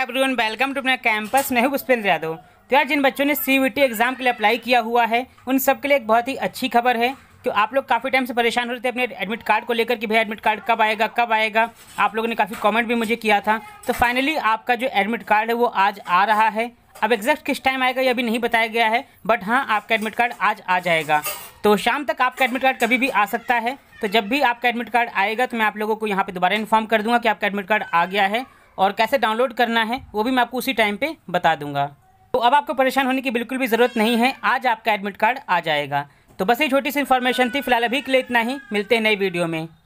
everyone welcome to अपना campus मैं पुष्पेंद्र यादव तो यार जिन बच्चों ने सी एग्ज़ाम के लिए अप्लाई किया हुआ है उन सब के लिए एक बहुत ही अच्छी खबर है कि तो आप लोग काफ़ी टाइम से परेशान हो रहे थे अपने एडमिट कार्ड को लेकर कि भाई एडमिट कार्ड कब आएगा कब आएगा आप लोगों ने काफ़ी कमेंट भी मुझे किया था तो फाइनली आपका जो एडमिट कार्ड है वो आज आ रहा है अब एग्जैक्ट किस टाइम आएगा ये अभी नहीं बताया गया है बट हाँ आपका एडमिट कार्ड आज आ जाएगा तो शाम तक आपका एडमिट कार्ड कभी भी आ सकता है तो जब भी आपका एडमिट कार्ड आएगा तो मैं आप लोगों को यहाँ पे दोबारा इन्फॉर्म कर दूंगा कि आपका एडमिट कार्ड आ गया है और कैसे डाउनलोड करना है वो भी मैं आपको उसी टाइम पे बता दूंगा तो अब आपको परेशान होने की बिल्कुल भी ज़रूरत नहीं है आज आपका एडमिट कार्ड आ जाएगा तो बस ये छोटी सी इन्फॉर्मेशन थी फिलहाल अभी के लिए इतना ही मिलते हैं नई वीडियो में